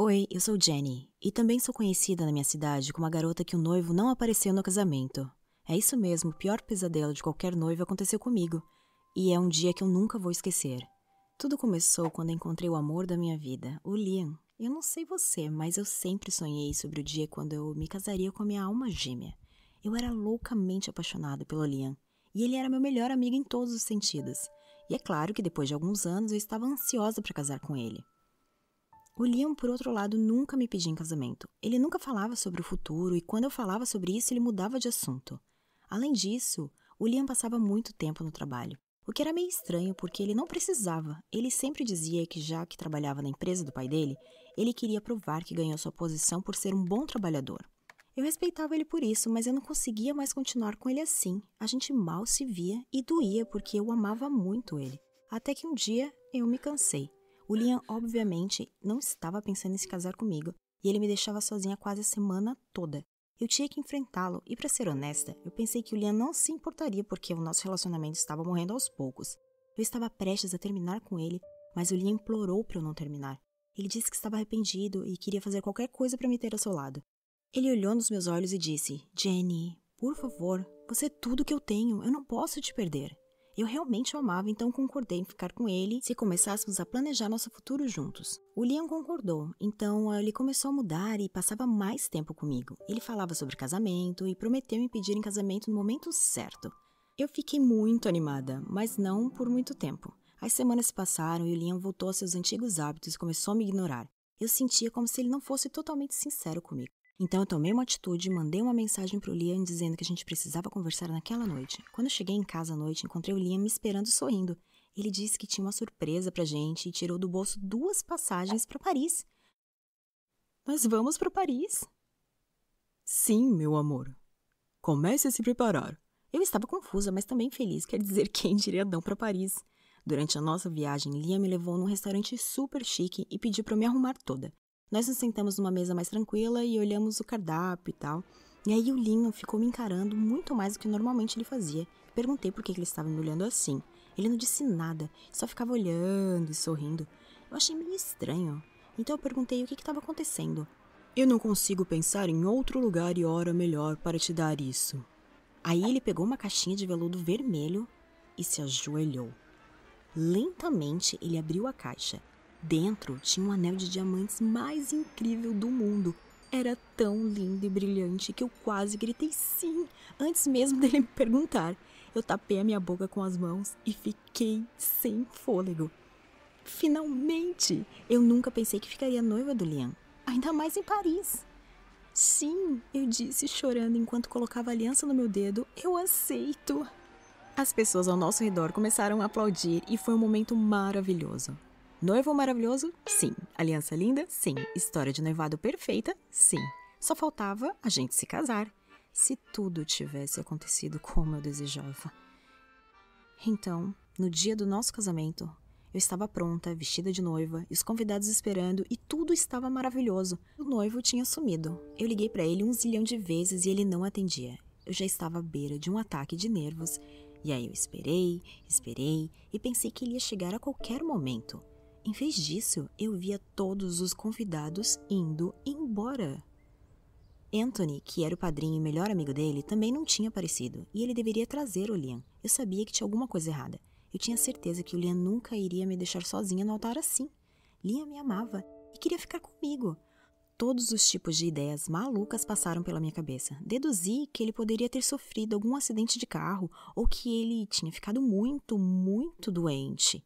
Oi, eu sou Jenny e também sou conhecida na minha cidade como a garota que o noivo não apareceu no casamento. É isso mesmo, o pior pesadelo de qualquer noivo aconteceu comigo e é um dia que eu nunca vou esquecer. Tudo começou quando encontrei o amor da minha vida, o Liam. Eu não sei você, mas eu sempre sonhei sobre o dia quando eu me casaria com a minha alma gêmea. Eu era loucamente apaixonada pelo Liam e ele era meu melhor amigo em todos os sentidos. E é claro que depois de alguns anos eu estava ansiosa para casar com ele. O Liam, por outro lado, nunca me pedia em casamento. Ele nunca falava sobre o futuro e quando eu falava sobre isso, ele mudava de assunto. Além disso, o Liam passava muito tempo no trabalho. O que era meio estranho porque ele não precisava. Ele sempre dizia que, já que trabalhava na empresa do pai dele, ele queria provar que ganhou sua posição por ser um bom trabalhador. Eu respeitava ele por isso, mas eu não conseguia mais continuar com ele assim. A gente mal se via e doía porque eu amava muito ele. Até que um dia eu me cansei. O Liam, obviamente, não estava pensando em se casar comigo, e ele me deixava sozinha quase a semana toda. Eu tinha que enfrentá-lo, e para ser honesta, eu pensei que o Liam não se importaria porque o nosso relacionamento estava morrendo aos poucos. Eu estava prestes a terminar com ele, mas o Liam implorou para eu não terminar. Ele disse que estava arrependido e queria fazer qualquer coisa para me ter ao seu lado. Ele olhou nos meus olhos e disse: Jenny, por favor, você é tudo que eu tenho, eu não posso te perder. Eu realmente o amava, então concordei em ficar com ele se começássemos a planejar nosso futuro juntos. O Liam concordou, então ah, ele começou a mudar e passava mais tempo comigo. Ele falava sobre casamento e prometeu me pedir em casamento no momento certo. Eu fiquei muito animada, mas não por muito tempo. As semanas se passaram e o Liam voltou aos seus antigos hábitos e começou a me ignorar. Eu sentia como se ele não fosse totalmente sincero comigo. Então eu tomei uma atitude, e mandei uma mensagem pro Liam dizendo que a gente precisava conversar naquela noite. Quando cheguei em casa à noite, encontrei o Liam me esperando sorrindo. Ele disse que tinha uma surpresa pra gente e tirou do bolso duas passagens para Paris. Nós vamos para Paris? Sim, meu amor. Comece a se preparar. Eu estava confusa, mas também feliz, quer dizer, quem diria não para Paris? Durante a nossa viagem, Lia me levou num restaurante super chique e pediu para eu me arrumar toda. Nós nos sentamos numa mesa mais tranquila e olhamos o cardápio e tal. E aí o Linho ficou me encarando muito mais do que normalmente ele fazia. Perguntei por que ele estava me olhando assim. Ele não disse nada, só ficava olhando e sorrindo. Eu achei meio estranho. Então eu perguntei o que estava acontecendo. Eu não consigo pensar em outro lugar e hora melhor para te dar isso. Aí ele pegou uma caixinha de veludo vermelho e se ajoelhou. Lentamente ele abriu a caixa Dentro tinha um anel de diamantes mais incrível do mundo. Era tão lindo e brilhante que eu quase gritei sim antes mesmo dele me perguntar. Eu tapei a minha boca com as mãos e fiquei sem fôlego. Finalmente! Eu nunca pensei que ficaria noiva do Liam, ainda mais em Paris. Sim, eu disse chorando enquanto colocava a aliança no meu dedo, eu aceito. As pessoas ao nosso redor começaram a aplaudir e foi um momento maravilhoso. Noivo maravilhoso? Sim. Aliança linda? Sim. História de noivado perfeita? Sim. Só faltava a gente se casar. Se tudo tivesse acontecido como eu desejava. Então, no dia do nosso casamento, eu estava pronta, vestida de noiva, e os convidados esperando, e tudo estava maravilhoso. O noivo tinha sumido. Eu liguei para ele um zilhão de vezes e ele não atendia. Eu já estava à beira de um ataque de nervos, e aí eu esperei, esperei e pensei que ele ia chegar a qualquer momento. Em vez disso, eu via todos os convidados indo embora. Anthony, que era o padrinho e melhor amigo dele, também não tinha aparecido, e ele deveria trazer o Liam. Eu sabia que tinha alguma coisa errada. Eu tinha certeza que o Liam nunca iria me deixar sozinha no altar assim. Liam me amava e queria ficar comigo. Todos os tipos de ideias malucas passaram pela minha cabeça. Deduzi que ele poderia ter sofrido algum acidente de carro ou que ele tinha ficado muito, muito doente.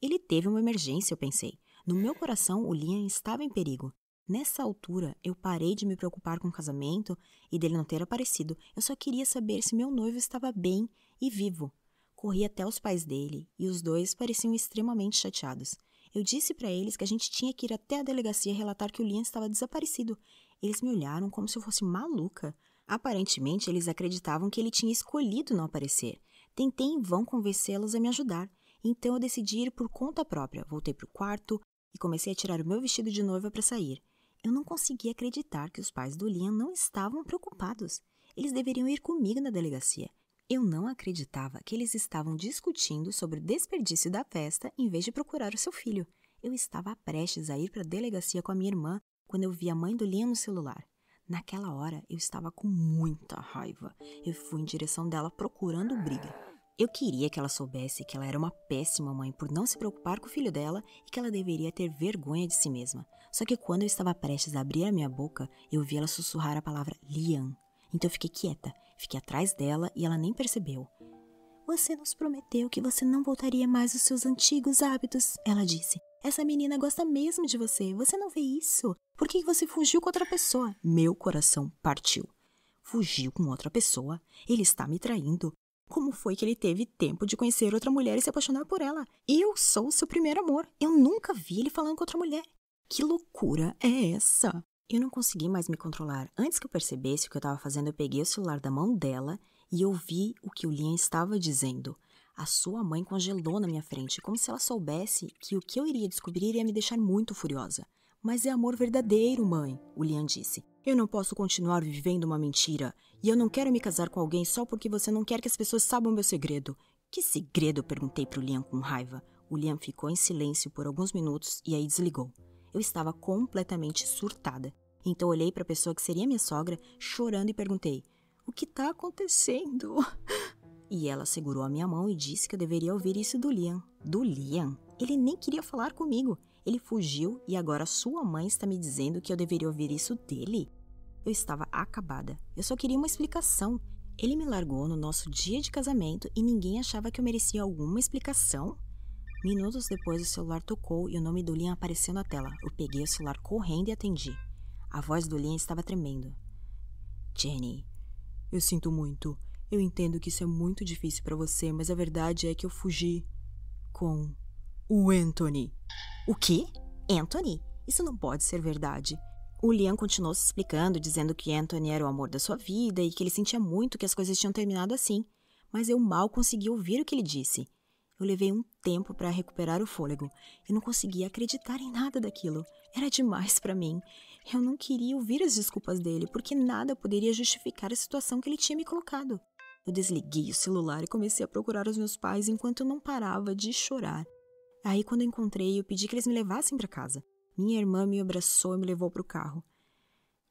Ele teve uma emergência, eu pensei. No meu coração, o Liam estava em perigo. Nessa altura, eu parei de me preocupar com o casamento e dele não ter aparecido. Eu só queria saber se meu noivo estava bem e vivo. Corri até os pais dele e os dois pareciam extremamente chateados. Eu disse para eles que a gente tinha que ir até a delegacia relatar que o Liam estava desaparecido. Eles me olharam como se eu fosse maluca. Aparentemente, eles acreditavam que ele tinha escolhido não aparecer. Tentei em vão convencê-los a me ajudar. Então eu decidi ir por conta própria. Voltei para o quarto e comecei a tirar o meu vestido de noiva para sair. Eu não conseguia acreditar que os pais do Liam não estavam preocupados. Eles deveriam ir comigo na delegacia. Eu não acreditava que eles estavam discutindo sobre o desperdício da festa em vez de procurar o seu filho. Eu estava prestes a ir para a delegacia com a minha irmã quando eu vi a mãe do Liam no celular. Naquela hora, eu estava com muita raiva. Eu fui em direção dela procurando briga. Eu queria que ela soubesse que ela era uma péssima mãe por não se preocupar com o filho dela e que ela deveria ter vergonha de si mesma. Só que quando eu estava prestes a abrir a minha boca, eu vi ela sussurrar a palavra Lian. Então eu fiquei quieta, fiquei atrás dela e ela nem percebeu. Você nos prometeu que você não voltaria mais aos seus antigos hábitos, ela disse. Essa menina gosta mesmo de você, você não vê isso? Por que você fugiu com outra pessoa? Meu coração partiu fugiu com outra pessoa, ele está me traindo, como foi que ele teve tempo de conhecer outra mulher e se apaixonar por ela? Eu sou seu primeiro amor. Eu nunca vi ele falando com outra mulher. Que loucura é essa? Eu não consegui mais me controlar. Antes que eu percebesse o que eu estava fazendo, eu peguei o celular da mão dela e ouvi o que o Liam estava dizendo. A sua mãe congelou na minha frente, como se ela soubesse que o que eu iria descobrir ia me deixar muito furiosa. Mas é amor verdadeiro, mãe, O Liam disse. Eu não posso continuar vivendo uma mentira. E eu não quero me casar com alguém só porque você não quer que as pessoas saibam meu segredo. Que segredo? perguntei para o Liam com raiva. O Liam ficou em silêncio por alguns minutos e aí desligou. Eu estava completamente surtada. Então olhei para a pessoa que seria minha sogra, chorando e perguntei: O que está acontecendo? E ela segurou a minha mão e disse que eu deveria ouvir isso do Liam. Do Liam? Ele nem queria falar comigo. Ele fugiu e agora sua mãe está me dizendo que eu deveria ouvir isso dele? Eu estava acabada. Eu só queria uma explicação. Ele me largou no nosso dia de casamento e ninguém achava que eu merecia alguma explicação? Minutos depois, o celular tocou e o nome do Liam apareceu na tela. Eu peguei o celular correndo e atendi. A voz do Liam estava tremendo. Jenny, eu sinto muito. Eu entendo que isso é muito difícil para você, mas a verdade é que eu fugi com o Anthony. O quê? Anthony? Isso não pode ser verdade. O Liam continuou se explicando, dizendo que Anthony era o amor da sua vida e que ele sentia muito que as coisas tinham terminado assim, mas eu mal consegui ouvir o que ele disse. Eu levei um tempo para recuperar o fôlego. e não conseguia acreditar em nada daquilo. Era demais para mim. Eu não queria ouvir as desculpas dele, porque nada poderia justificar a situação que ele tinha me colocado. Eu desliguei o celular e comecei a procurar os meus pais enquanto eu não parava de chorar. Aí, quando eu encontrei, eu pedi que eles me levassem para casa. Minha irmã me abraçou e me levou para o carro.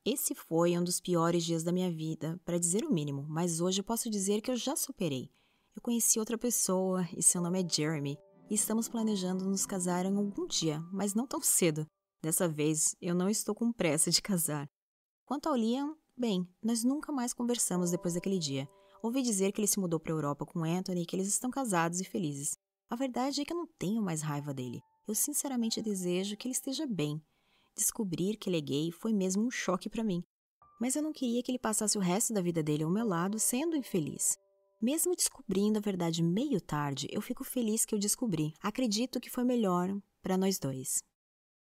Esse foi um dos piores dias da minha vida, para dizer o mínimo, mas hoje eu posso dizer que eu já superei. Eu conheci outra pessoa e seu nome é Jeremy, e estamos planejando nos casar em algum dia, mas não tão cedo. Dessa vez, eu não estou com pressa de casar. Quanto ao Liam, bem, nós nunca mais conversamos depois daquele dia. Ouvi dizer que ele se mudou para a Europa com Anthony e que eles estão casados e felizes. A verdade é que eu não tenho mais raiva dele. Eu sinceramente desejo que ele esteja bem. Descobrir que ele é gay foi mesmo um choque para mim. Mas eu não queria que ele passasse o resto da vida dele ao meu lado sendo infeliz. Mesmo descobrindo a verdade meio tarde, eu fico feliz que eu descobri. Acredito que foi melhor para nós dois.